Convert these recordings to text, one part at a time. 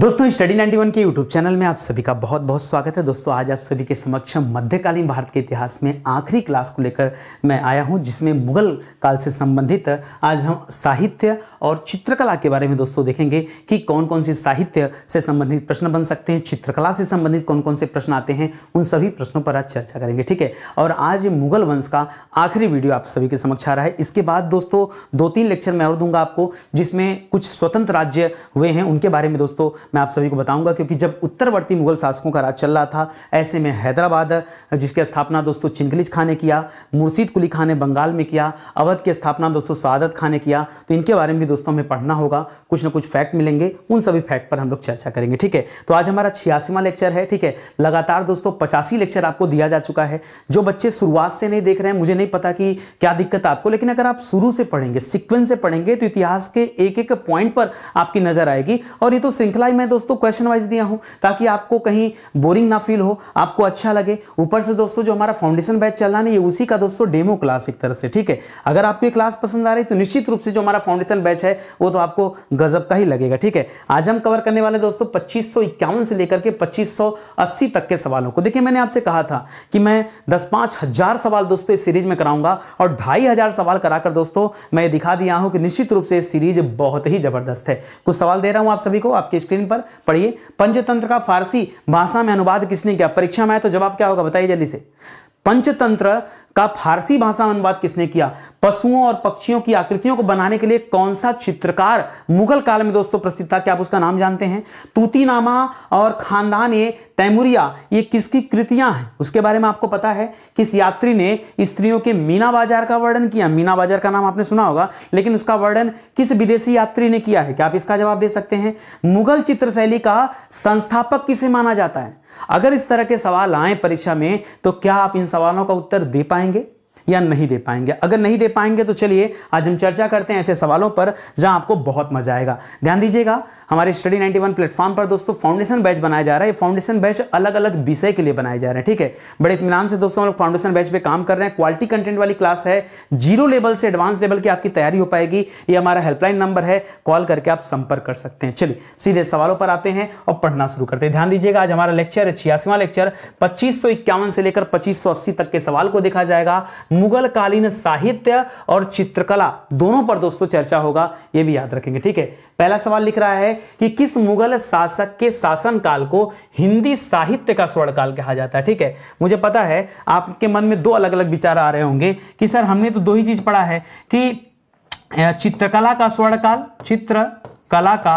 दोस्तों स्टडी 91 के YouTube channel में आप सभी का बहुत बहुत स्वागत है दोस्तों आज आप सभी के समक्ष मध्यकालीन भारत के इतिहास में आखिरी क्लास को लेकर मैं आया हूं जिसमें मुगल काल से संबंधित आज हम साहित्य और चित्रकला के बारे में दोस्तों देखेंगे कि कौन कौन से साहित्य से संबंधित प्रश्न बन सकते हैं चित्रकला से संबंधित कौन कौन से प्रश्न आते हैं उन सभी प्रश्नों पर आज चर्चा करेंगे ठीक है और आज मुगल वंश का आखिरी वीडियो आप सभी के समक्ष आ रहा है इसके बाद दोस्तों दो तीन लेक्चर मैं और दूंगा आपको जिसमें कुछ स्वतंत्र राज्य हुए हैं उनके बारे में दोस्तों मैं आप सभी को बताऊंगा क्योंकि जब उत्तरवर्ती मुगल शासकों का राज चल रहा था ऐसे में हैदराबाद जिसकी स्थापना दोस्तों चिंगलिज खान ने किया मुर्शीद कुली खान ने बंगाल में किया अवध की स्थापना दोस्तों सादत खान ने किया तो इनके बारे में भी दोस्तों हमें पढ़ना होगा कुछ ना कुछ फैक्ट मिलेंगे उन सभी फैक्ट पर हम लोग चर्चा करेंगे ठीक है तो आज हमारा छियासीवा लेक्चर है ठीक है लगातार दोस्तों पचासी लेक्चर आपको दिया जा चुका है जो बच्चे शुरुआत से नहीं देख रहे हैं मुझे नहीं पता कि क्या दिक्कत आपको लेकिन अगर आप शुरू से पढ़ेंगे सिक्वेंस से पढ़ेंगे तो इतिहास के एक एक पॉइंट पर आपकी नजर आएगी और ये तो श्रृंखला टाइम मैं दोस्तों क्वेश्चन वाइज दिया हूं ताकि आपको कहीं बोरिंग ना फील हो आपको अच्छा लगे ऊपर से दोस्तों जो हमारा फाउंडेशन बैच चल रहा है ये उसी का दोस्तों डेमो क्लास एक तरह से ठीक है अगर आपको ये क्लास पसंद आ रही तो निश्चित रूप से जो हमारा फाउंडेशन बैच है वो तो आपको गजब का ही लगेगा ठीक है आज हम कवर करने वाले दोस्तों पच्चीस से लेकर के पच्चीस तक के सवालों को देखिए मैंने आपसे कहा था कि मैं दस पांच सवाल दोस्तों इस सीरीज में कराऊंगा और ढाई सवाल कराकर दोस्तों मैं दिखा दिया हूं कि निश्चित रूप से सीरीज बहुत ही जबरदस्त है कुछ सवाल दे रहा हूं आप सभी को आपकी स्क्रीन स्क्रीन पर पढ़िए पंचतंत्र का फारसी भाषा में अनुवाद किसने किया परीक्षा में आया तो जवाब क्या होगा बताइए जल्दी से पंचतंत्र का फारसी भाषा अनुवाद किसने किया पशुओं और पक्षियों की आकृतियों को बनाने के लिए कौन सा चित्रकार मुगल काल में दोस्तों प्रसिद्ध था क्या आप उसका नाम जानते हैं तूतीनामा और खानदान ए तैमूरिया ये किसकी कृतियां हैं उसके बारे में आपको पता है किस यात्री ने स्त्रियों के मीना बाजार का वर्णन किया मीना बाजार का नाम आपने सुना होगा लेकिन उसका वर्णन किस विदेशी यात्री ने किया है क्या आप इसका जवाब दे सकते हैं मुगल चित्र शैली का संस्थापक किसे माना जाता है अगर इस तरह के सवाल आए परीक्षा में तो क्या आप इन सवालों का उत्तर दे पाएंगे या नहीं दे पाएंगे अगर नहीं दे पाएंगे तो चलिए आज हम चर्चा करते हैं ऐसे सवालों पर जहां आपको बहुत मजा आएगा ध्यान दीजिएगा हमारे स्टडी 91 प्लेटफॉर्म पर दोस्तों फाउंडेशन बैच बनाया जा रहा है फाउंडेशन बैच अलग अलग विषय के लिए बनाए जा रहे हैं ठीक है बड़े इतमान से दोस्तों लोग फाउंडेशन बैच पर काम कर रहे हैं क्वालिटी कंटेंट वाली क्लास है जीरो लेवल से एडवांस लेवल की आपकी तैयारी हो पाएगी ये हमारा हेल्पलाइन नंबर है कॉल करके आप संपर्क कर सकते हैं चलिए सीधे सवालों पर आते हैं और पढ़ना शुरू करते हैं ध्यान दीजिएगा आज हमारा लेक्चर है छियासीवा लेक्चर पच्चीस से लेकर पच्चीस तक के सवाल को देखा जाएगा मुगल कालीन साहित्य और चित्रकला दोनों पर दोस्तों चर्चा होगा ये भी याद रखेंगे ठीक है पहला सवाल लिख रहा है कि किस मुगल शासक के शासन काल को हिंदी साहित्य का स्वर्ण काल कहा जाता है ठीक है मुझे पता है आपके मन में दो अलग अलग विचार आ रहे होंगे कि सर हमने तो दो ही चीज पढ़ा है कि चित्रकला का स्वर्ण काल चित्र कला का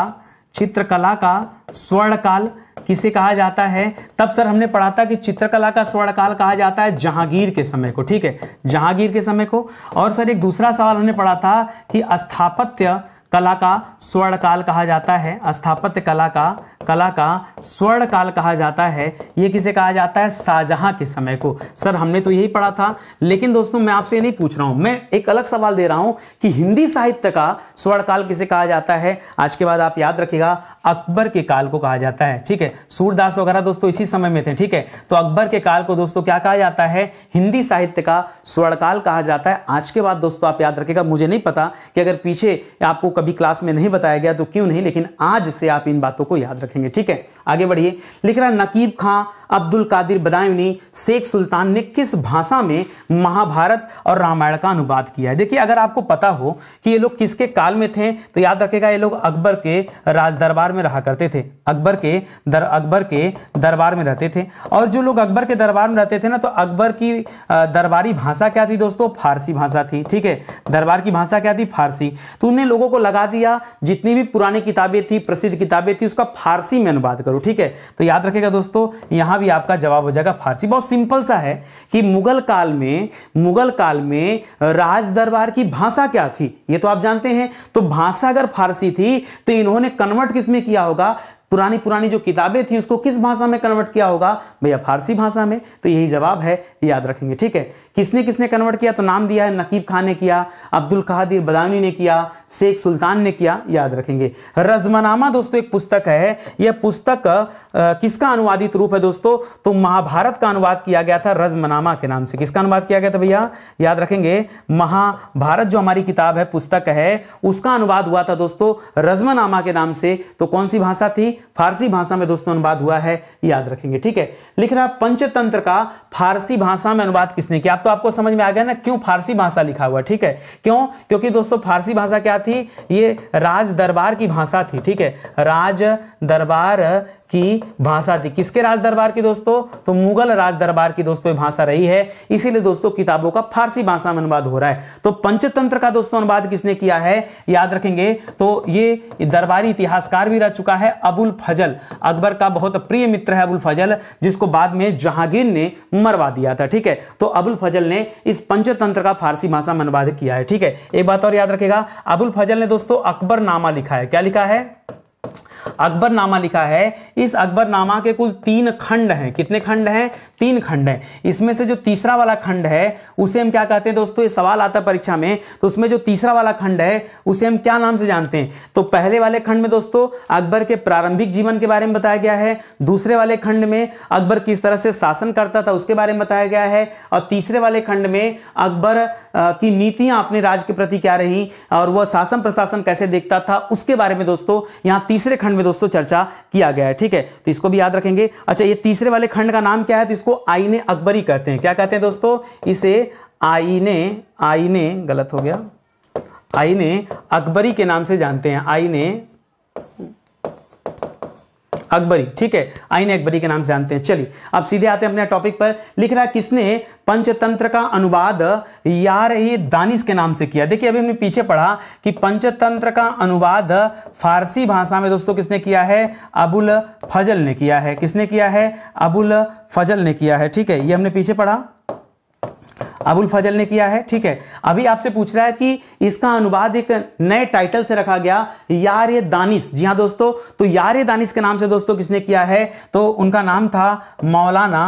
चित्रकला का स्वर्ण काल किसे कहा जाता है तब सर हमने पढ़ा था कि चित्रकला का स्वर्ण काल कहा जाता है जहांगीर के समय को ठीक है जहांगीर के समय को और सर एक दूसरा सवाल हमने पढ़ा था कि स्थापत्य कला का स्वर्ण काल कहा जाता है स्थापत्य कला का कला का स्वर्ण काल कहा जाता है ये किसे कहा जाता है शाहजहां के समय को सर हमने तो यही पढ़ा था लेकिन दोस्तों मैं आपसे नहीं पूछ रहा हूं मैं एक अलग सवाल दे रहा हूं कि हिंदी साहित्य का स्वर्ण काल किसे कहा जाता है आज के बाद आप याद रखिएगा अकबर के काल को कहा जाता है ठीक है सूरदास वगैरह दोस्तों इसी समय में थे ठीक है तो अकबर के काल को दोस्तों क्या कहा जाता है हिंदी साहित्य का स्वर्ण काल कहा जाता है आज के बाद दोस्तों आप याद रखेगा मुझे नहीं पता कि अगर पीछे आपको कभी क्लास में नहीं बताया गया तो क्यों नहीं लेकिन आज से आप इन बातों को याद रखें देखेंगे ठीक है आगे बढ़िए लिख रहा नकीब खां अब्दुल कादिर बदायूनी शेख सुल्तान ने किस भाषा में महाभारत और रामायण का अनुवाद किया है देखिए अगर आपको पता हो कि ये लोग किसके काल में थे तो याद रखेगा ये लोग अकबर के राज दरबार में रहा करते थे अकबर के दर अकबर के दरबार में रहते थे और जो लोग अकबर के दरबार में रहते थे ना तो अकबर की दरबारी भाषा क्या थी दोस्तों फारसी भाषा थी ठीक है दरबार की भाषा क्या थी फारसी तो उन्हें लोगों को लगा दिया जितनी भी पुरानी किताबें थी प्रसिद्ध किताबें थी उसका फारसी फारसी में अनुवाद करूं ठीक है तो याद रखेगा दोस्तों यहां भी आपका जवाब हो जाएगा फारसी बहुत सिंपल सा है कि मुगल काल में मुगल काल में राज दरबार की भाषा क्या थी ये तो आप जानते हैं तो भाषा अगर फारसी थी तो इन्होंने कन्वर्ट किस में किया होगा पुरानी पुरानी जो किताबें थी उसको किस भाषा में कन्वर्ट किया होगा भैया फारसी भाषा में तो यही जवाब है याद रखेंगे ठीक है किसने किसने कन्वर्ट किया तो नाम दिया है नकीब खान ने किया अब्दुल कहादिर बदानी ने किया शेख सुल्तान ने किया याद रखेंगे रजमनामा दोस्तों एक पुस्तक है यह पुस्तक किसका अनुवादित रूप है दोस्तों तो महाभारत का अनुवाद किया गया था रजमनामा के नाम से किसका अनुवाद किया गया था भैया याद रखेंगे महाभारत जो हमारी किताब है पुस्तक है उसका अनुवाद हुआ था दोस्तों रजमनामा के नाम से तो कौन सी भाषा थी फारसी भाषा में दोस्तों अनुवाद हुआ है याद रखेंगे ठीक है लिख रहा पंचतंत्र का फारसी भाषा में अनुवाद किसने किया तो आपको समझ में आ गया ना क्यों फारसी भाषा लिखा हुआ ठीक है क्यों क्योंकि दोस्तों फारसी भाषा क्या थी ये राज दरबार की भाषा थी ठीक है राज दरबार की भाषा थी किसके राज दरबार की दोस्तों तो मुगल राज दरबार की दोस्तों भाषा रही है इसीलिए दोस्तों किताबों का फारसी भाषा में अनुवाद हो रहा है तो पंचतंत्र का दोस्तों अनुवाद किसने किया है याद रखेंगे तो ये दरबारी इतिहासकार भी रह चुका है अबुल फजल अकबर का बहुत प्रिय मित्र है अबुल फजल जिसको बाद में जहांगीर ने मरवा दिया था ठीक है तो अबुल फजल ने इस पंचतंत्र का फारसी भाषा में अनुवाद किया है ठीक है एक बात और याद रखेगा अबुल फजल ने दोस्तों अकबर नामा लिखा है क्या लिखा है अकबरनामा लिखा है इस अकबरनामा के कुल तीन खंड हैं कितने खंड हैं तीन खंड हैं इसमें से जो तीसरा वाला खंड है उसे हम क्या कहते हैं दोस्तों ये सवाल आता परीक्षा में तो उसमें जो तीसरा वाला खंड है उसे हम क्या नाम से जानते हैं तो पहले वाले खंड में दोस्तों अकबर के प्रारंभिक जीवन के बारे में बताया गया है दूसरे वाले खंड में अकबर किस तरह से शासन करता था उसके बारे में बताया गया है और तीसरे वाले खंड में अकबर की नीतियां अपने राज्य के प्रति क्या रही और वह शासन प्रशासन कैसे देखता था उसके बारे में दोस्तों यहां तीसरे खंड में दोस्तों चर्चा किया गया है ठीक है तो इसको भी याद रखेंगे अच्छा ये तीसरे वाले खंड का नाम क्या है तो इसको आईने अकबरी कहते हैं क्या कहते हैं दोस्तों इसे आईने आईने गलत हो गया आईने अकबरी के नाम से जानते हैं आईने अकबरी ठीक है आइन अकबरी के नाम से जानते हैं चलिए अब सीधे आते हैं अपने टॉपिक पर लिख रहा किसने पंचतंत्र का अनुवाद यार ये दानिश के नाम से किया देखिए अभी हमने पीछे पढ़ा कि पंचतंत्र का अनुवाद फारसी भाषा में दोस्तों किसने किया है अबुल फजल ने किया है किसने किया है अबुल फजल ने किया है ठीक है ये हमने पीछे पढ़ा अबुल फजल ने किया है ठीक है अभी आपसे पूछ रहा है कि इसका अनुवाद एक नए टाइटल से रखा गया यार ये दानिश जी हाँ दोस्तों तो यार ये दानिश के नाम से दोस्तों किसने किया है तो उनका नाम था मौलाना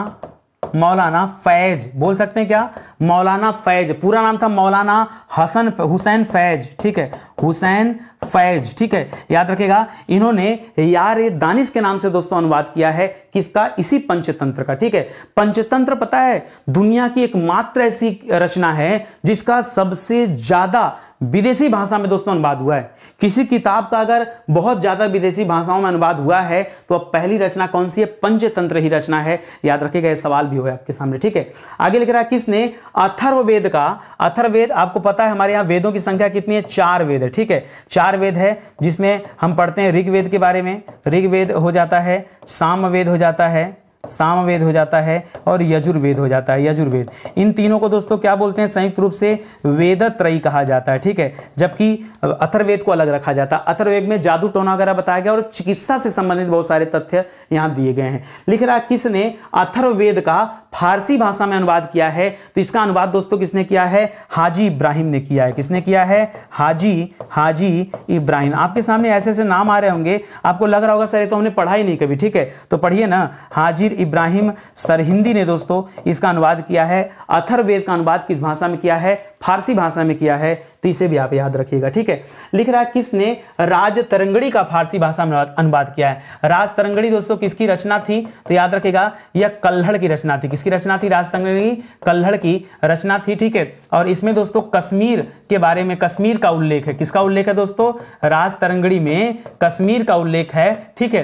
मौलाना फैज बोल सकते हैं क्या मौलाना फैज पूरा नाम था मौलाना हसन हुसैन फैज ठीक है हुसैन फैज ठीक है याद रखेगा इन्होंने यार दानिश के नाम से दोस्तों अनुवाद किया है किसका इसी पंचतंत्र का ठीक है पंचतंत्र पता है दुनिया की एकमात्र ऐसी रचना है जिसका सबसे ज्यादा विदेशी भाषा में दोस्तों अनुवाद हुआ है किसी किताब का अगर बहुत ज़्यादा विदेशी भाषाओं में अनुवाद हुआ है तो अब पहली रचना कौन सी है पंचतंत्र ही रचना है याद रखिएगा यह सवाल भी हुआ आपके सामने ठीक है आगे लिख रहा है किसने अथर्ववेद का अथर्वेद आपको पता है हमारे यहाँ वेदों की संख्या कितनी है चार वेद है ठीक है चार वेद है जिसमें हम पढ़ते हैं ऋग्वेद के बारे में ऋग्वेद हो जाता है सामवेद हो जाता है सामवेद हो जाता है और यजुर्वेद हो जाता है यजुर्वेद इन तीनों को दोस्तों क्या बोलते हैं संयुक्त रूप से वेद त्रयी कहा जाता है ठीक है जबकि अथर्वेद को अलग रखा जाता है अथर्वेद में जादू टोना वगैरह बताया गया और चिकित्सा से संबंधित बहुत सारे तथ्य यहां दिए गए हैं लिख रहा किसने अथर्ववेद का फारसी भाषा में अनुवाद किया है तो इसका अनुवाद दोस्तों किसने किया है हाजी इब्राहिम ने किया है किसने किया है हाजी हाजी इब्राहिम आपके सामने ऐसे ऐसे नाम आ रहे होंगे आपको लग रहा होगा सर ये तो हमने पढ़ा ही नहीं कभी ठीक है तो पढ़िए ना हाजिर इब्राहिम सर हिंदी ने दोस्तों इसका अनुवाद किया है अथर्वेद का अनुवाद किस भाषा में किया है फारसी भाषा में किया है तो इसे भी आप याद रखिएगा ठीक है लिख रहा है किसने राज तरंगड़ी का फारसी भाषा में अनुवाद किया है राज तरंगड़ी दोस्तों किसकी रचना थी तो याद रखेगा यह कल्हड़ की रचना थी किसकी रचना थी राज तरंगड़ी कल्हड़ की रचना थी ठीक है और इसमें दोस्तों कश्मीर के बारे में कश्मीर का उल्लेख है किसका उल्लेख है दोस्तों राज तरंगड़ी में कश्मीर का उल्लेख है ठीक है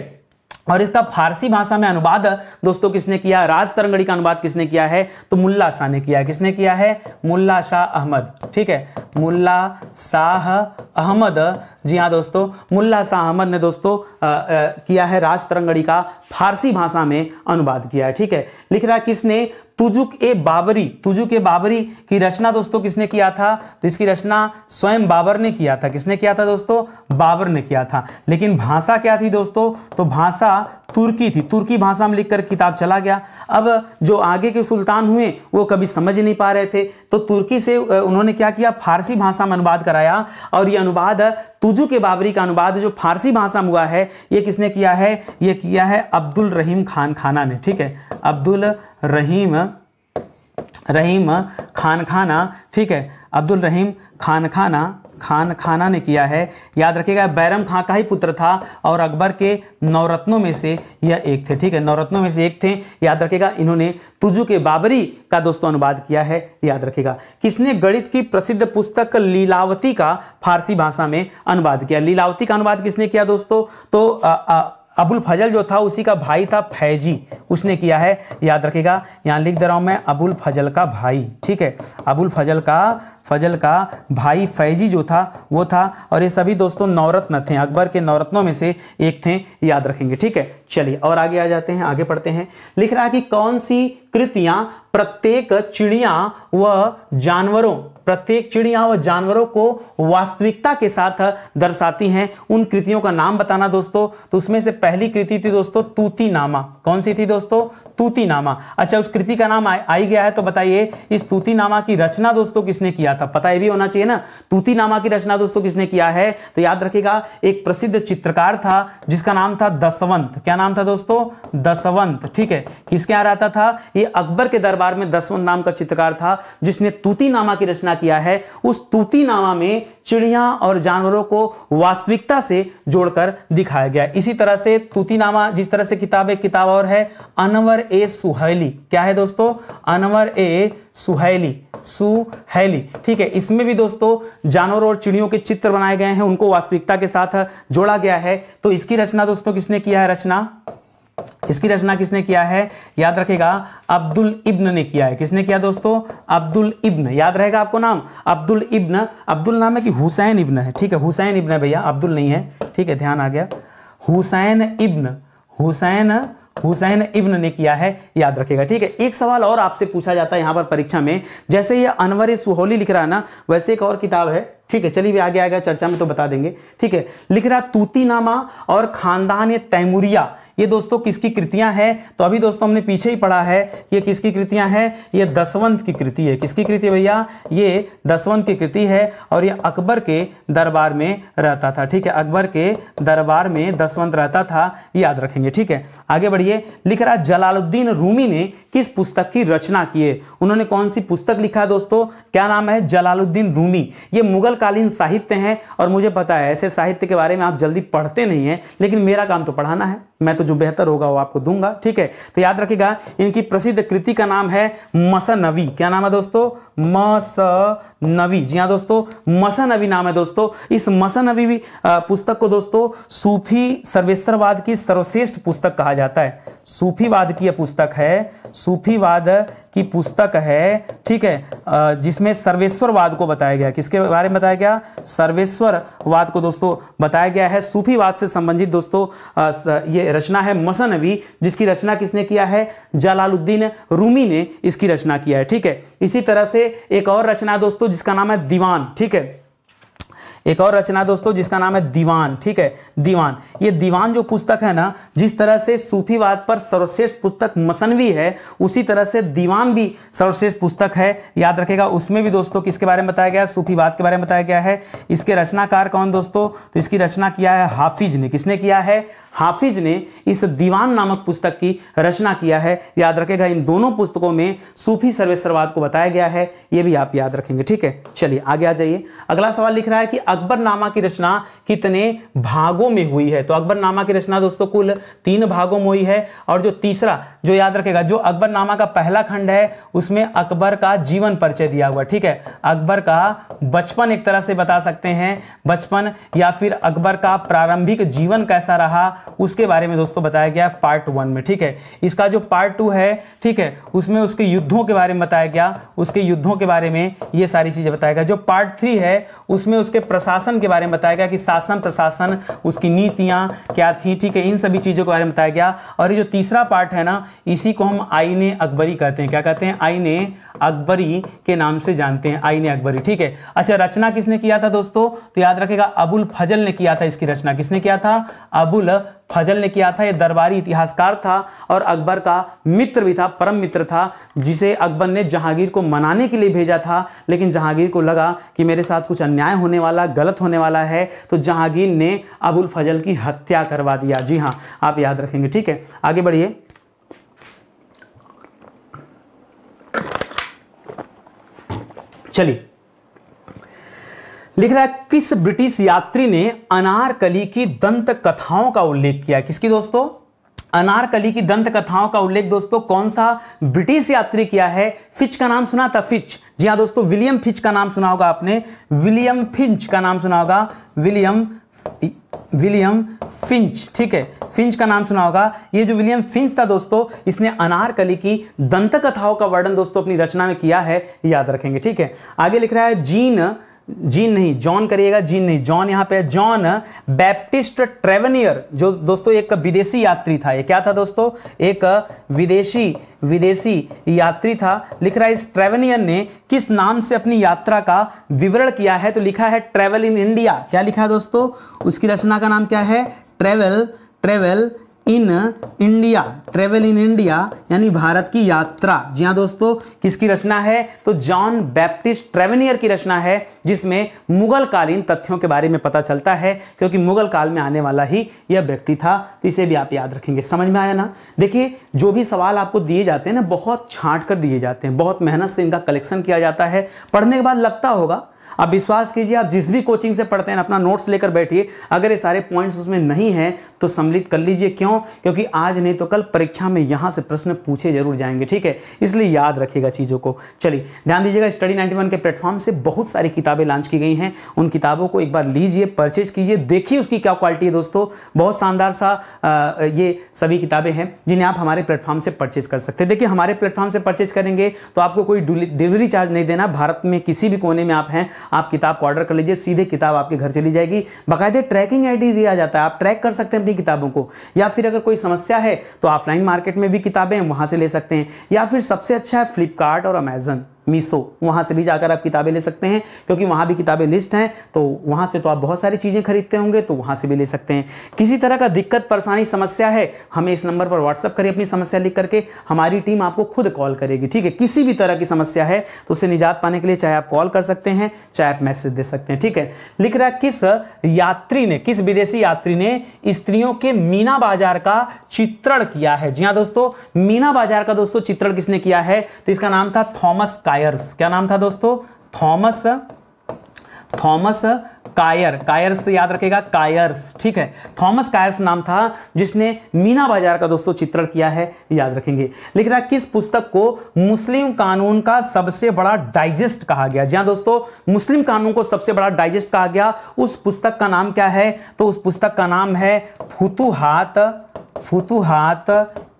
और इसका फारसी भाषा में अनुवाद दोस्तों किसने किया राज तरंगड़ी का अनुवाद किसने किया है तो मुल्ला शाह ने किया किसने किया है मुल्ला शाह अहमद ठीक है मुल्ला शाह अहमद जी हाँ दोस्तों मुल्ला शाह अहमद ने दोस्तों आ, आ, किया है राज तरंगड़ी का फारसी भाषा में अनुवाद किया है ठीक है लिख रहा किसने तुजुक ए बाबरी तुजुक ए बाबरी की रचना दोस्तों किसने किया था तो इसकी रचना स्वयं बाबर ने किया था किसने किया था दोस्तों बाबर ने किया था लेकिन भाषा क्या थी दोस्तों तो भाषा तुर्की थी तुर्की भाषा में लिखकर किताब चला गया अब जो आगे के सुल्तान हुए वो कभी समझ नहीं पा रहे थे तो तुर्की से उन्होंने क्या किया फारसी भाषा में अनुवाद कराया और ये अनुवाद तुजु के बाबरी का अनुवाद जो फारसी भाषा में हुआ है ये किसने किया है ये किया है अब्दुल रहीम खान खाना ने ठीक है अब्दुल रहीम रहीम खान खाना ठीक है अब्दुल रहीम खान खाना खान खाना ने किया है याद रखिएगा बैरम खां का ही पुत्र था और अकबर के नवरत्नों में से यह एक थे ठीक है नवरत्नों में से एक थे याद रखिएगा इन्होंने तुजू के बाबरी का दोस्तों अनुवाद किया है याद रखिएगा किसने गणित की प्रसिद्ध पुस्तक लीलावती का फारसी भाषा में अनुवाद किया लीलावती का अनुवाद किसने किया दोस्तों तो आ, आ, अबुल फजल जो था उसी का भाई था फैजी उसने किया है याद रखेगा यहाँ लिख दे रहा हूँ मैं अबुल फजल का भाई ठीक है अबुल फजल का फजल का भाई फैजी जो था वो था और ये सभी दोस्तों नवरत्न थे अकबर के नवरत्नों में से एक थे याद रखेंगे ठीक है चलिए और आगे आ जाते हैं आगे पढ़ते हैं लिख रहा है कि कौन सी कृतियां प्रत्येक चिड़िया व जानवरों प्रत्येक चिड़िया व जानवरों को वास्तविकता के साथ दर्शाती हैं उन कृतियों का नाम बताना दोस्तों तो उसमें से पहली कृति थी दोस्तों तूती नामा कौन सी थी दोस्तों तूती नामा अच्छा उस कृति का नाम आ, आई गया है तो बताइए इस तूती नामा की रचना दोस्तों किसने किया किया था पता यह भी होना चाहिए ना तूती नामा की रचना दोस्तों किसने किया है तो याद रखेगा एक प्रसिद्ध चित्रकार था जिसका नाम था दसवंत क्या नाम था दोस्तों दसवंत ठीक है किसके यहां रहता था ये अकबर के दरबार में दसवंत नाम का चित्रकार था जिसने तूती नामा की रचना किया है उस तूती नामा में चिड़िया और जानवरों को वास्तविकता से जोड़कर दिखाया गया इसी तरह से तूती नामा जिस तरह से किताब एक किताब और है अनवर ए सुहैली क्या है दोस्तों अनवर ए सुहैली सुहैली ठीक है इसमें भी दोस्तों जानवर और चिड़ियों के चित्र बनाए गए हैं उनको वास्तविकता के साथ जोड़ा गया है तो इसकी रचना दोस्तों किसने किया है रचना इसकी रचना किसने किया है याद रखेगा अब्दुल इब्न ने किया है किसने किया दोस्तों अब्दुल इब्न याद रहेगा आपको नाम अब्दुल इब्न अब्दुल नाम है कि हुसैन इब्न है ठीक है हुसैन इब्न है भैया अब्दुल नहीं है ठीक है ध्यान आ गया हुसैन इब्न हुसैन हुसैन इब्न ने किया है याद रखेगा ठीक है एक सवाल और आपसे पूछा जाता है यहाँ पर परीक्षा में जैसे ये अनवर सुहोली लिख रहा है ना वैसे एक और किताब है ठीक है चलिए भी आगे आएगा चर्चा में तो बता देंगे ठीक है लिख रहा तूती नामा और खानदान तैमूरिया ये दोस्तों किसकी कृतियां हैं तो अभी दोस्तों हमने पीछे ही पढ़ा है ये किसकी कृतियां हैं ये दसवंत की कृति है किसकी कृति भैया ये दसवंत की कृति है और ये अकबर के दरबार में रहता था ठीक है अकबर के दरबार में दसवंत रहता था याद रखेंगे ठीक है आगे बढ़िए लिख रहा जलालुद्दीन रूमी ने किस पुस्तक की रचना की है उन्होंने कौन सी पुस्तक लिखा है दोस्तों क्या नाम है जलालुद्दीन रूमी ये मुगल कालीन साहित्य है और मुझे पता है ऐसे साहित्य के बारे में आप जल्दी पढ़ते नहीं हैं लेकिन मेरा काम तो पढ़ाना है मैं तो जो बेहतर होगा वो आपको दूंगा ठीक है तो याद रखिएगा इनकी प्रसिद्ध कृति का नाम है मसनवी क्या नाम है दोस्तों मसनवी जी हाँ दोस्तों मसनवी नाम है दोस्तों इस मसनवी पुस्तक को दोस्तों सूफी सर्वेश्वरवाद की सर्वश्रेष्ठ पुस्तक कहा जाता है सूफीवाद की यह पुस्तक है सूफीवाद की पुस्तक है ठीक है जिसमें सर्वेश्वरवाद को बताया गया किसके बारे में बताया गया सर्वेश्वरवाद को दोस्तों बताया गया है सूफीवाद से संबंधित दोस्तों ये रचना है मसनवी जिसकी रचना किसने किया है जलालुद्दीन रूमी ने इसकी रचना किया है ठीक है इसी तरह से एक और रचना दोस्तों जिसका नाम है दीवान ठीक है एक और रचना दोस्तों जिसका नाम है दीवान ठीक है दीवान ये दीवान जो पुस्तक है ना जिस तरह से सूफीवाद पर सर्वश्रेष्ठ पुस्तक मसनवी है उसी तरह से दीवान भी सर्वश्रेष्ठ पुस्तक है याद रखेगा उसमें भी दोस्तों किसके बारे में बताया गया सूफीवाद के बारे में बताया गया है इसके रचनाकार कौन दोस्तों तो इसकी रचना किया है हाफिज ने किसने किया है हाफिज ने इस दीवान नामक पुस्तक की रचना किया है याद रखेगा इन दोनों पुस्तकों में सूफी सर्वेश्वरवाद को बताया गया है यह भी आप याद रखेंगे ठीक है चलिए आगे आ जाइए अगला सवाल लिख रहा है कि अकबरनामा की रचना कितने भागों में हुई है तो अकबरनामा की रचना दोस्तों कुल तीन भागों में हुई है और जो तीसरा जो याद रखेगा जो अकबरनामा का पहला खंड है उसमें अकबर का जीवन परिचय दिया हुआ ठीक है अकबर का बचपन एक तरह से बता सकते हैं बचपन या फिर अकबर का प्रारंभिक जीवन कैसा रहा उसके बारे में दोस्तों बताया गया पार्ट वन में ठीक है इसका जो पार्ट टू है ठीक है उसमें उसके युद्धों के बारे में बताया गया उसके युद्धों के बारे में ये सारी चीज़ें बताया गया जो पार्ट थ्री है उसमें उसके प्रशासन के बारे में बताया गया कि शासन प्रशासन उसकी नीतियाँ क्या थी ठीक है इन सभी चीज़ों के बारे में बताया गया और ये जो तीसरा पार्ट है ना इसी को हम आईने अकबरी कहते हैं क्या कहते हैं आईने अकबरी के नाम से जानते हैं आईने अकबरी ठीक है अच्छा रचना किसने किया था दोस्तों तो याद रखेगा अबुल फजल ने किया था इसकी रचना किसने किया था अबुल फजल ने किया था ये दरबारी इतिहासकार था और अकबर का मित्र भी था परम मित्र था जिसे अकबर ने जहांगीर को मनाने के लिए भेजा था लेकिन जहांगीर को लगा कि मेरे साथ कुछ अन्याय होने वाला गलत होने वाला है तो जहांगीर ने अबुल फजल की हत्या करवा दिया जी हाँ आप याद रखेंगे ठीक है आगे बढ़िए चलिए लिख रहा है किस ब्रिटिश यात्री ने अनारकली की दंत कथाओं का उल्लेख किया किसकी दोस्तों अनारकली की दंत कथाओं का उल्लेख दोस्तों कौन सा ब्रिटिश यात्री किया है फिच का नाम सुना था फिच जी हाँ दोस्तों विलियम फिच का नाम सुना होगा आपने विलियम फिंच का नाम सुना होगा विलियम विलियम फिंच ठीक है फिंच का नाम सुना होगा ये जो विलियम फिंच था दोस्तों इसने अनारकली की दंत कथाओं का वर्णन दोस्तों अपनी रचना में किया है याद रखेंगे ठीक है आगे लिख रहा है जीन जीन नहीं जॉन करिएगा जीन नहीं जॉन यहां पे जॉन बैप्टिस्ट ट्रेवनियर जो दोस्तों एक विदेशी यात्री था ये क्या था दोस्तों एक विदेशी विदेशी यात्री था लिख रहा है इस ट्रेवनियर ने किस नाम से अपनी यात्रा का विवरण किया है तो लिखा है ट्रेवल इन इंडिया क्या लिखा है दोस्तों उसकी रचना का नाम क्या है travel travel in India travel in India यानी भारत की यात्रा जी हाँ दोस्तों किसकी रचना है तो जॉन बैप्टिस्ट ट्रेवनियर की रचना है जिसमें मुगल कालीन तथ्यों के बारे में पता चलता है क्योंकि मुगल काल में आने वाला ही यह व्यक्ति था तो इसे भी आप याद रखेंगे समझ में आया ना देखिए जो भी सवाल आपको दिए जाते हैं ना बहुत छाँट कर दिए जाते हैं बहुत मेहनत से इनका कलेक्शन किया जाता है पढ़ने के बाद लगता होगा आप विश्वास कीजिए आप जिस भी कोचिंग से पढ़ते हैं अपना नोट्स लेकर बैठिए अगर ये सारे पॉइंट्स उसमें नहीं हैं तो सम्मिलित कर लीजिए क्यों क्योंकि आज नहीं तो कल परीक्षा में यहाँ से प्रश्न पूछे जरूर जाएंगे ठीक है इसलिए याद रखिएगा चीज़ों को चलिए ध्यान दीजिएगा स्टडी नाइन्टी के प्लेटफॉर्म से बहुत सारी किताबें लॉन्च की गई हैं उन किताबों को एक बार लीजिए परचेज कीजिए देखिए उसकी क्या क्वालिटी है दोस्तों बहुत शानदार सा ये सभी किताबें हैं जिन्हें आप हमारे प्लेटफॉर्म से परचेज कर सकते हैं देखिए हमारे प्लेटफॉर्म से परचेज करेंगे तो आपको कोई डिलीवरी चार्ज नहीं देना भारत में किसी भी कोने में आप हैं आप किताब को ऑर्डर कर लीजिए सीधे किताब आपके घर चली जाएगी बाकायदे ट्रैकिंग आईडी दिया जाता है आप ट्रैक कर सकते हैं अपनी किताबों को या फिर अगर कोई समस्या है तो ऑफलाइन मार्केट में भी किताबें वहाँ से ले सकते हैं या फिर सबसे अच्छा है फ्लिपकार्ट और अमेजन मीसो वहाँ से भी जाकर आप किताबें ले सकते हैं क्योंकि वहाँ भी किताबें लिस्ट हैं तो वहाँ से तो आप बहुत सारी चीज़ें खरीदते होंगे तो वहाँ से भी ले सकते हैं किसी तरह का दिक्कत परेशानी समस्या है हमें इस नंबर पर व्हाट्सअप करिए अपनी समस्या लिख करके हमारी टीम आपको खुद कॉल करेगी ठीक है किसी भी तरह की समस्या है तो उसे निजात पाने के लिए चाहे आप कॉल कर सकते हैं चाहे आप मैसेज दे सकते हैं ठीक है लिख रहा किस यात्री ने किस विदेशी यात्री ने स्त्रियों के मीना बाजार का चित्रण किया है जी हाँ दोस्तों मीना बाजार का दोस्तों चित्रण किसने किया है तो इसका नाम था थॉमस का कायर्स क्या नाम था दोस्तों थॉमस थॉमस कायर कायर्स याद रखेगा कायर्स ठीक है थॉमस कायर्स नाम था जिसने मीना बाजार का दोस्तों चित्रण किया है याद रखेंगे लिख रहा किस पुस्तक को मुस्लिम कानून का सबसे बड़ा डाइजेस्ट कहा गया जी हाँ दोस्तों मुस्लिम कानून को सबसे बड़ा डाइजेस्ट कहा गया उस पुस्तक का नाम क्या है तो उस पुस्तक का नाम है फुतुहात फुतुहात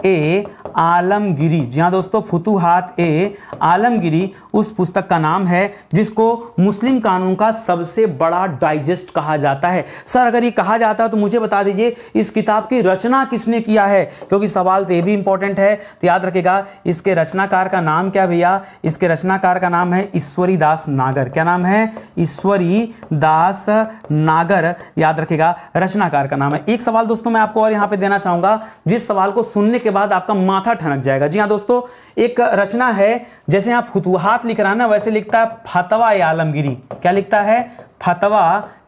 ए आलमगिरी जी हाँ दोस्तों फतूहात ए आलमगिरी उस पुस्तक का नाम है जिसको मुस्लिम कानून का सबसे बड़ा डाइजेस्ट कहा जाता है सर अगर ये कहा जाता है तो मुझे बता दीजिए इस किताब की रचना किसने किया है क्योंकि सवाल तो ये भी इंपॉर्टेंट है तो याद रखेगा इसके रचनाकार का नाम क्या भैया इसके रचनाकार का नाम है ईश्वरी दास नागर क्या नाम है ईश्वरी दास नागर याद रखेगा रचनाकार का नाम है एक सवाल दोस्तों मैं आपको और यहाँ पे देना चाहूंगा जिस सवाल को सुनने के बाद आपका माथा माथा ठनक जाएगा जी हाँ दोस्तों एक रचना है जैसे आप फुतुहात लिख रहा ना वैसे लिखता है फतवा ए आलमगिरी क्या लिखता है फतवा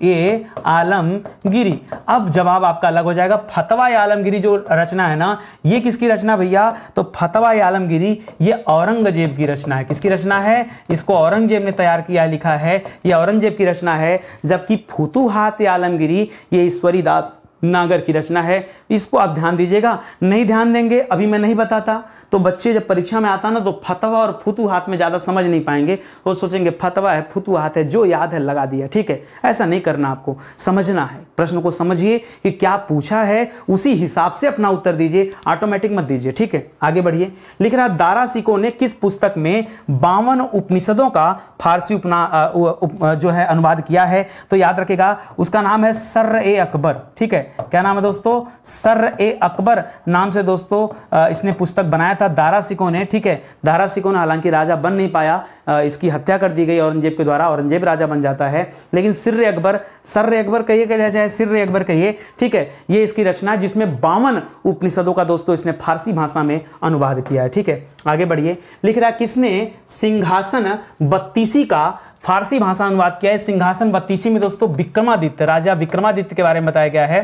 ए आलमगिरी अब जवाब आपका अलग हो जाएगा फतवा ए आलमगिरी जो रचना है ना ये किसकी रचना भैया तो फतवा ए आलमगिरी ये औरंगजेब की रचना है किसकी रचना है इसको औरंगजेब ने तैयार किया लिखा है ये औरंगजेब की रचना है जबकि फतूहात आलमगिरी ये ईश्वरी दास नागर की रचना है इसको आप ध्यान दीजिएगा नहीं ध्यान देंगे अभी मैं नहीं बताता तो बच्चे जब परीक्षा में आता ना तो फतवा और फुतू हाथ में ज़्यादा समझ नहीं पाएंगे वो सोचेंगे फतवा है फुतू हाथ है जो याद है लगा दिया ठीक है ऐसा नहीं करना आपको समझना है प्रश्न को समझिए कि क्या पूछा है उसी हिसाब से अपना उत्तर दीजिए ऑटोमेटिक मत दीजिए ठीक है आगे बढ़िए लिख रहा दारा सिको ने किस पुस्तक में बावन उपनिषदों का फारसी उपना जो है अनुवाद किया है तो याद रखेगा उसका नाम है सर ए अकबर ठीक है क्या नाम है दोस्तों सर ए अकबर नाम से दोस्तों इसने पुस्तक बनाया बनाया था दारा सिको ने ठीक है दारा सिको ने हालांकि राजा बन नहीं पाया इसकी हत्या कर दी गई औरंगजेब के द्वारा औरंगजेब राजा बन जाता है लेकिन सिर्र अकबर सर्र अकबर कहिए कहा चाहे सिर्र अकबर कहिए ठीक है ये इसकी रचना जिसमें बावन उपनिषदों का दोस्तों इसने फारसी भाषा में अनुवाद किया है ठीक है आगे बढ़िए लिख रहा किसने सिंहासन बत्तीसी का फारसी भाषा अनुवाद किया है सिंहासन बत्तीसी में दोस्तों विक्रमादित्य राजा विक्रमादित्य के बारे में बताया गया है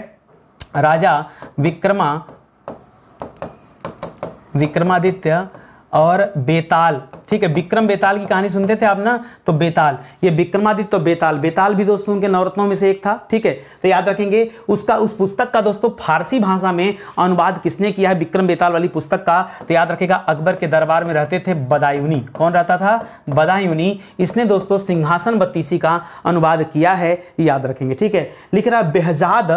राजा विक्रमा विक्रमादित्य और बेताल ठीक है विक्रम बेताल की कहानी सुनते थे आप ना तो बेताल ये विक्रमादित्य बेताल बेताल भी दोस्तों उनके नवरत्नों में से एक था ठीक है तो याद रखेंगे उसका उस पुस्तक का दोस्तों फारसी भाषा में अनुवाद किसने किया है विक्रम बेताल वाली पुस्तक का तो याद रखेगा अकबर के दरबार में रहते थे बदायूनी कौन रहता था बदायूनी इसने दोस्तों सिंहासन बत्तीसी का अनुवाद किया है याद रखेंगे ठीक है लिख रहा बेहजाद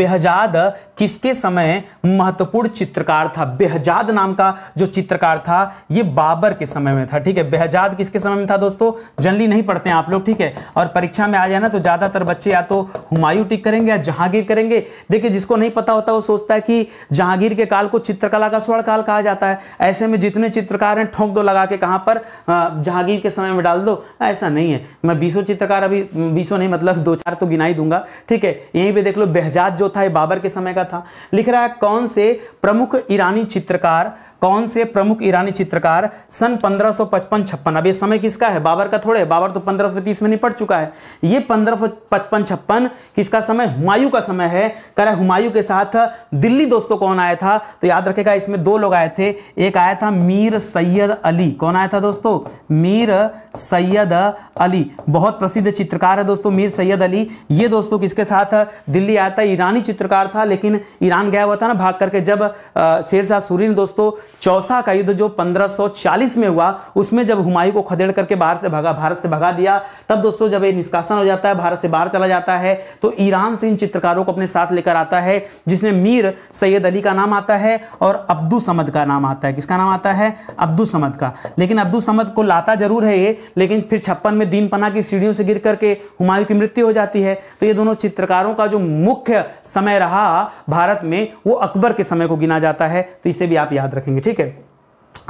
बेहजाद किसके समय महत्वपूर्ण चित्रकार था बेहजाद नाम का जो चित्रकार था ये बाबर के समय में था था ठीक है बेहजाद किसके समय में था दोस्तों जनली नहीं पढ़ते हैं आप लोग ठीक है और परीक्षा में आ जाना तो ज़्यादातर बच्चे या तो हुमायूं टिक करेंगे या जहांगीर करेंगे देखिए जिसको नहीं पता होता वो सोचता है कि जहांगीर के काल को चित्रकला का स्वर्ण काल कहा जाता है ऐसे में जितने चित्रकार हैं ठोंक दो लगा के कहाँ पर जहांगीर के समय में डाल दो ऐसा नहीं है मैं बीसों चित्रकार अभी बीसों नहीं मतलब दो चार तो गिनाई दूंगा ठीक है यहीं पर देख लो बेहजाद जो था बाबर के समय का था लिख रहा है कौन से प्रमुख ईरानी चित्रकार कौन से प्रमुख ईरानी चित्रकार सन 1555 छप्पन अब ये समय किसका है बाबर का थोड़े बाबर तो 1530 में निपट चुका है ये 1555 छप्पन किसका समय हुमायूं का समय है कह रहा है हुमायूं के साथ दिल्ली दोस्तों कौन आया था तो याद रखेगा इसमें दो लोग आए थे एक आया था मीर सैयद अली कौन आया था दोस्तों मीर सैयद अली बहुत प्रसिद्ध चित्रकार है दोस्तों मीर सैयद अली ये दोस्तों किसके साथ दिल्ली आया था ईरानी चित्रकार था लेकिन ईरान गया हुआ था ना भाग करके जब शेरशाह सूरी ने दोस्तों चौसा का युद्ध जो 1540 में हुआ उसमें जब हुमायूं को खदेड़ करके बाहर से भगा भारत से भगा दिया तब दोस्तों जब ये निष्कासन हो जाता है भारत से बाहर चला जाता है तो ईरान से इन चित्रकारों को अपने साथ लेकर आता है जिसमें मीर सैयद अली का नाम आता है और अब्दू समद का नाम आता है किसका नाम आता है अब्दू समद का लेकिन अब्दू समद को लाता जरूर है ये लेकिन फिर छप्पन में दीन की सीढ़ियों से गिर करके हुमायूं की मृत्यु हो जाती है तो ये दोनों चित्रकारों का जो मुख्य समय रहा भारत में वो अकबर के समय को गिना जाता है तो इसे भी आप याद रखेंगे करेंगे ठीक है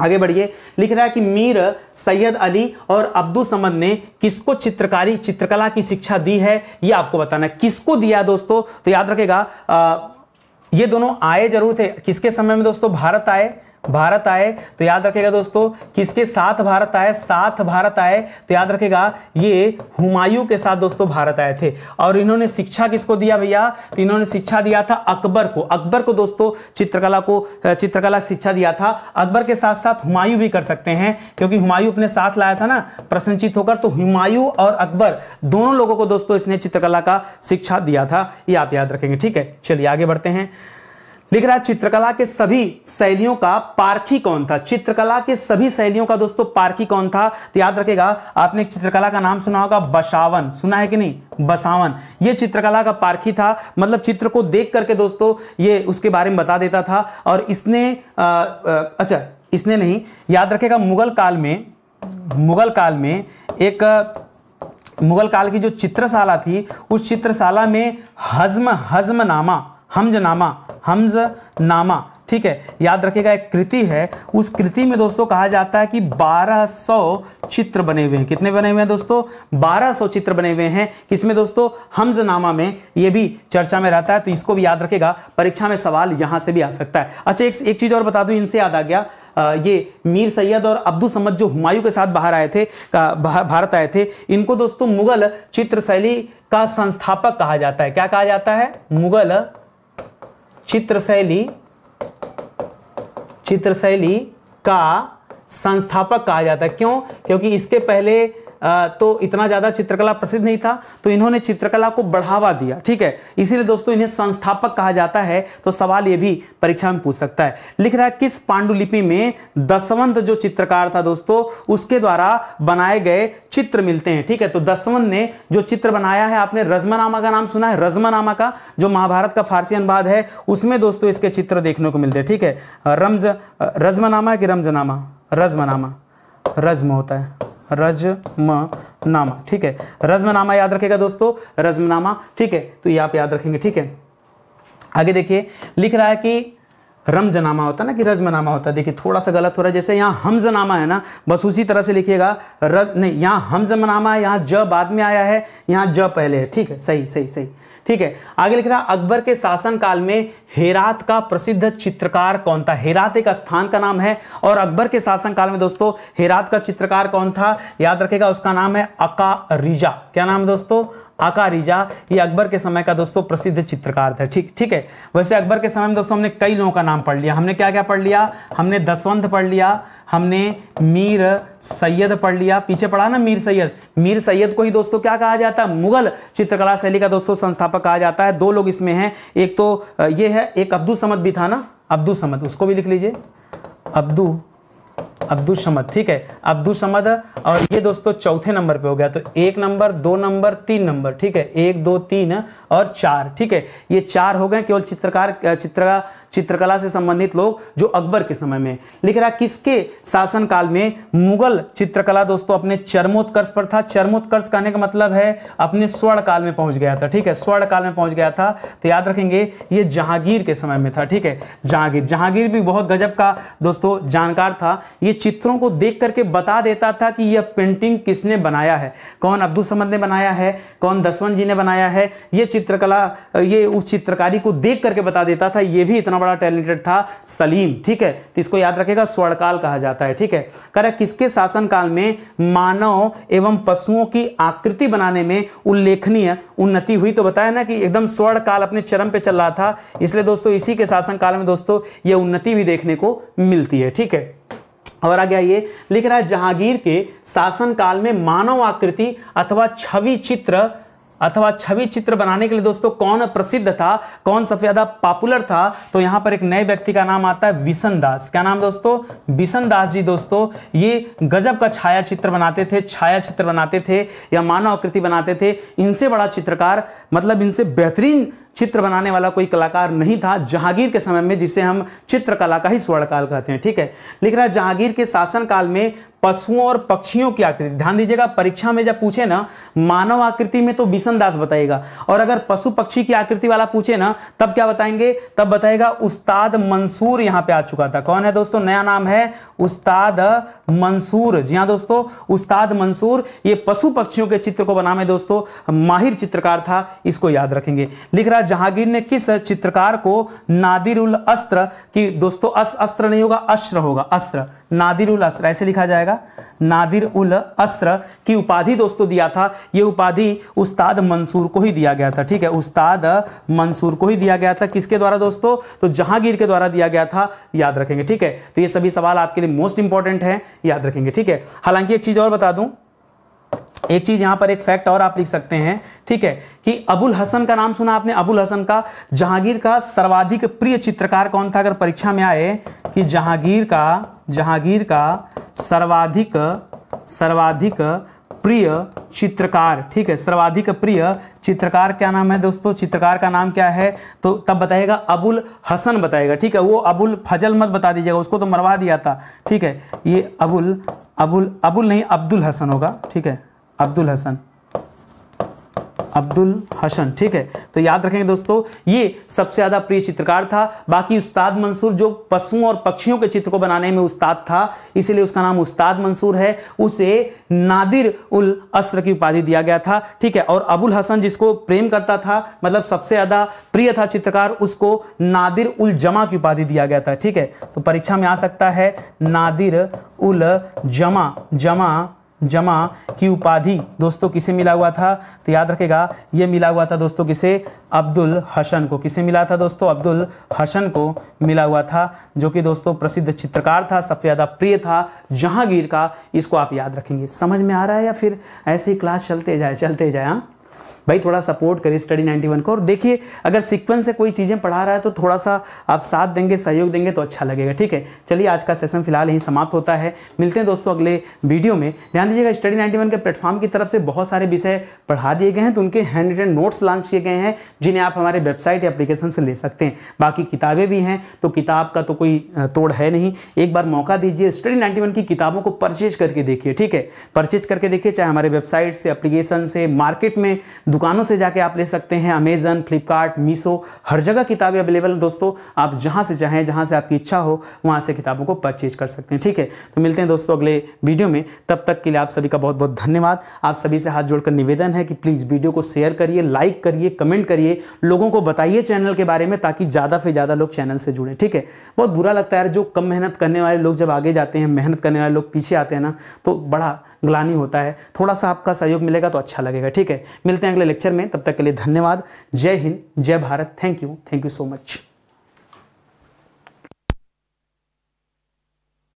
आगे बढ़िए लिख रहा है कि मीर सैयद अली और अब्दुल समद ने किसको चित्रकारी चित्रकला की शिक्षा दी है ये आपको बताना है किसको दिया दोस्तों तो याद रखेगा ये दोनों आए जरूर थे किसके समय में दोस्तों भारत आए भारत आए तो याद रखेगा दोस्तों किसके साथ भारत आए साथ भारत आए तो याद रखेगा ये हुमायूं के साथ दोस्तों भारत आए थे और इन्होंने शिक्षा किसको दिया भैया तो इन्होंने शिक्षा दिया था अकबर को अकबर को दोस्तों चित्रकला को चित्रकला शिक्षा दिया था अकबर के साथ साथ हुमायूं भी कर सकते हैं क्योंकि हुमायूं अपने साथ लाया था ना प्रशंसित होकर तो हुमायूं और अकबर दोनों लोगों को दोस्तों इसने चित्रकला का शिक्षा दिया था ये आप याद रखेंगे ठीक है चलिए आगे बढ़ते हैं लिख रहा है चित्रकला के सभी शैलियों का पारखी कौन था चित्रकला के सभी शैलियों का दोस्तों पारखी कौन था तो याद रखेगा आपने चित्रकला का नाम सुना होगा बसावन सुना है कि नहीं बसावन ये चित्रकला का पारखी था मतलब चित्र को देख करके दोस्तों ये उसके बारे में बता देता था और इसने आ, आ, अच्छा इसने नहीं याद रखेगा मुगल काल में मुगल काल में एक मुगल काल की जो चित्रशाला थी उस चित्रशाला में हजम हजमनामा हमजनामा हमज नामा ठीक है याद रखेगा एक कृति है उस कृति में दोस्तों कहा जाता है कि 1200 चित्र बने हुए हैं कितने बने हुए हैं दोस्तों 1200 चित्र बने हुए हैं किसमें दोस्तों नामा में ये भी चर्चा में रहता है तो इसको भी याद रखेगा परीक्षा में सवाल यहां से भी आ सकता है अच्छा एक, एक चीज़ और बता दू इनसे याद आ गया आ, ये मीर सैयद और अब्दुल समद जो हुमायूं के साथ बाहर आए थे भारत आए थे इनको दोस्तों मुगल चित्रशैली का संस्थापक कहा जाता है क्या कहा जाता है मुगल चित्रशैली चित्रशैली का संस्थापक कहा जाता है क्यों क्योंकि इसके पहले तो इतना ज़्यादा चित्रकला प्रसिद्ध नहीं था तो इन्होंने चित्रकला को बढ़ावा दिया ठीक है इसीलिए दोस्तों इन्हें संस्थापक कहा जाता है तो सवाल ये भी परीक्षा में पूछ सकता है लिख रहा है किस पांडुलिपि में दसवंत जो चित्रकार था दोस्तों उसके द्वारा बनाए गए चित्र मिलते हैं ठीक है तो दसवंत ने जो चित्र बनाया है आपने रजमनामा का नाम सुना है रजमनामा का जो महाभारत का फारसी अनुवाद है उसमें दोस्तों इसके चित्र देखने को मिलते हैं ठीक है रमज रजमनामा कि रमजनामा रजमनामा रजम होता है रजमनामा ठीक है रजमनामा याद रखेगा दोस्तों रजमनामा ठीक है तो ये आप याद रखेंगे ठीक है आगे देखिए लिख रहा है कि रमजनामा होता है ना कि रजमनामा होता है देखिए थोड़ा सा गलत हो रहा है जैसे यहाँ हमजनामा है ना बस उसी तरह से लिखिएगा रज नहीं यहाँ हमजनामा है यहाँ ज बाद में आया है यहाँ ज पहले है ठीक है सही सही सही ठीक है आगे लिख रहा अकबर के शासनकाल में हेरात का प्रसिद्ध चित्रकार कौन था हेरात एक स्थान का नाम है और अकबर के शासनकाल में दोस्तों हेरात का चित्रकार कौन था याद रखेगा उसका नाम है अका रिजा क्या नाम है दोस्तों आका रिजा ये अकबर के समय का दोस्तों प्रसिद्ध चित्रकार था ठीक ठीक है वैसे अकबर के समय में दोस्तों हमने कई लोगों का नाम पढ़ लिया हमने क्या क्या पढ़ लिया हमने दसवंत पढ़ लिया हमने मीर सैयद पढ़ लिया पीछे पढ़ा ना मीर सैयद मीर सैयद को ही दोस्तों क्या कहा जाता है मुगल चित्रकला शैली का दोस्तों संस्थापक कहा जाता है दो लोग इसमें हैं एक तो ये है एक अब्दुल समद भी था ना अब्दुल समद उसको भी लिख लीजिए अब्दू अब्दुल समद ठीक है अब्दुल समद और ये दोस्तों चौथे नंबर पे हो गया तो एक नंबर दो नंबर तीन नंबर ठीक है एक दो तीन और चार ठीक है ये चार हो गए केवल चित्रकार चित्र चित्रकला से संबंधित लोग जो अकबर के समय में लिख रहा किसके शासनकाल में मुगल चित्रकला दोस्तों अपने चरमोत्कर्ष पर था चरमोत्कर्ष कहने का मतलब है अपने स्वर्ण काल में पहुंच गया था ठीक है स्वर्ण काल में पहुंच गया था तो याद रखेंगे ये जहांगीर के समय में था ठीक है जहांगीर जहांगीर भी बहुत गजब का दोस्तों जानकार था ये चित्रों को देख करके बता देता था कि यह पेंटिंग किसने बनाया है कौन अब्दुल समद ने बनाया है कौन दसवंत जी ने बनाया है ये चित्रकला ये उस चित्रकारी को देख करके बता देता था यह भी इतना बड़ा टैलेंटेड था सलीम ठीक है तो इसको याद रखेगा स्वर्णकाल कहा जाता है ठीक है करेक्ट किसके शासनकाल में मानव एवं पशुओं की आकृति बनाने में उल्लेखनीय उन्नति हुई तो बताया ना कि एकदम स्वर्ण काल अपने चरम पे चल रहा था इसलिए दोस्तों इसी के शासनकाल में दोस्तों यह उन्नति भी देखने को मिलती है ठीक है और आगे आइए लिख रहा है जहांगीर के शासनकाल में मानव आकृति अथवा छवि चित्र अथवा छवि चित्र बनाने के लिए दोस्तों कौन प्रसिद्ध था कौन सबसे ज्यादा पॉपुलर था तो यहाँ पर एक नए व्यक्ति का नाम आता है विशन दास क्या नाम दोस्तों विशन दास जी दोस्तों ये गजब का छाया चित्र बनाते थे छाया चित्र बनाते थे या मानव आकृति बनाते थे इनसे बड़ा चित्रकार मतलब इनसे बेहतरीन चित्र बनाने वाला कोई कलाकार नहीं था जहांगीर के समय में जिसे हम चित्रकला का ही स्वर्णकाल कहते हैं ठीक है लिख रहा है जहांगीर के शासनकाल में पशुओं और पक्षियों की आकृति ध्यान दीजिएगा परीक्षा में जब पूछे ना मानव आकृति में तो बिशन दास बताएगा और अगर पशु पक्षी की आकृति वाला पूछे ना तब क्या बताएंगे तब बताएगा उस्ताद मंसूर यहाँ पे आ चुका था कौन है दोस्तों नया नाम है उस्ताद मंसूर जी हाँ दोस्तों उस्ताद मंसूर ये पशु पक्षियों के चित्र को बना में दोस्तों माहिर चित्रकार था इसको याद रखेंगे लिख रहा जहांगीर ने किस चित्रकार को नादिर उल अस्त्र की दोस्तों अस अस्त्र नहीं होगा अस्त्र होगा अस्त्र नादिर उल अस्त्र ऐसे लिखा जाएगा नादिर उल अस्त्र की उपाधि दोस्तों दिया था यह उपाधि उस्ताद मंसूर को ही दिया गया था ठीक है उस्ताद मंसूर को ही दिया गया था किसके द्वारा दोस्तों तो जहांगीर के द्वारा दिया गया था याद रखेंगे ठीक है तो ये सभी सवाल आपके लिए मोस्ट इंपॉर्टेंट है याद रखेंगे ठीक है हालांकि एक चीज़ और बता दूं एक चीज़ यहाँ पर एक फैक्ट और आप लिख सकते हैं ठीक है कि अबुल हसन का नाम सुना आपने अबुल हसन का जहांगीर का सर्वाधिक प्रिय चित्रकार कौन था अगर परीक्षा में आए कि जहांगीर का जहांगीर का सर्वाधिक सर्वाधिक प्रिय चित्रकार ठीक है सर्वाधिक प्रिय चित्रकार क्या नाम है दोस्तों चित्रकार का नाम क्या है तो तब बताएगा अबुल हसन बताएगा ठीक है वो अबुल फजल मत बता दीजिएगा उसको तो मरवा दिया था ठीक है ये अबुल अबुल अबुल नहीं अब्दुल हसन होगा ठीक है अब्दुल हसन अब्दुल हसन ठीक है तो याद रखेंगे दोस्तों ये सबसे ज़्यादा प्रिय चित्रकार था बाकी उस्ताद मंसूर जो पशुओं और पक्षियों के चित्र को बनाने में उस्ताद था इसीलिए उसका नाम उस्ताद मंसूर है उसे नादिर उल अस्र की उपाधि दिया गया था ठीक है और अबुल हसन जिसको प्रेम करता था मतलब सबसे ज़्यादा प्रिय था चित्रकार उसको नादिर उल जमा की उपाधि दिया गया था ठीक है तो परीक्षा में आ सकता है नादिर उल जमा जमा जमा की उपाधि दोस्तों किसे मिला हुआ था तो याद रखेगा ये मिला हुआ था दोस्तों किसे अब्दुल हसन को किसे मिला था दोस्तों अब्दुल हसन को मिला हुआ था जो कि दोस्तों प्रसिद्ध चित्रकार था सबसे ज़्यादा प्रिय था जहांगीर का इसको आप याद रखेंगे समझ में आ रहा है या फिर ऐसे ही क्लास चलते जाए चलते जाए हाँ भाई थोड़ा सपोर्ट करिए स्टडी 91 को और देखिए अगर सीक्वेंस से कोई चीज़ें पढ़ा रहा है तो थोड़ा सा आप साथ देंगे सहयोग देंगे तो अच्छा लगेगा ठीक है चलिए आज का सेशन फिलहाल यहीं समाप्त होता है मिलते हैं दोस्तों अगले वीडियो में ध्यान दीजिएगा स्टडी नाइन्टी के प्लेटफॉर्म की तरफ से बहुत सारे विषय पढ़ा दिए गए हैं तो उनके हैंड रिटन नोट्स लॉन्च किए गए हैं जिन्हें आप हमारे वेबसाइट या अप्लीकेशन से ले सकते हैं बाकी किताबें भी हैं तो किताब का तो कोई तोड़ है नहीं एक बार मौका दीजिए स्टडी नाइन्टी की किताबों को परचेज करके देखिए ठीक है परचेज करके देखिए चाहे हमारे वेबसाइट से अप्लीकेशन से मार्केट में दुकानों से जाके आप ले सकते हैं अमेज़न फ्लिपकार्ट मीशो हर जगह किताबें अवेलेबल दोस्तों आप जहाँ से चाहें जहाँ से आपकी इच्छा हो वहाँ से किताबों को परचेज कर सकते हैं ठीक है तो मिलते हैं दोस्तों अगले वीडियो में तब तक के लिए आप सभी का बहुत बहुत धन्यवाद आप सभी से हाथ जोड़कर निवेदन है कि प्लीज़ वीडियो को शेयर करिए लाइक करिए कमेंट करिए लोगों को बताइए चैनल के बारे में ताकि ज़्यादा से ज़्यादा लोग चैनल से जुड़ें ठीक है बहुत बुरा लगता है यार जो कम मेहनत करने वाले लोग जब आगे जाते हैं मेहनत करने वाले लोग पीछे आते हैं ना तो बड़ा ग्लानी होता है थोड़ा सा आपका सहयोग मिलेगा तो अच्छा लगेगा ठीक है मिलते हैं अगले लेक्चर में तब तक के लिए धन्यवाद जय हिंद जय Bharat thank you thank you so much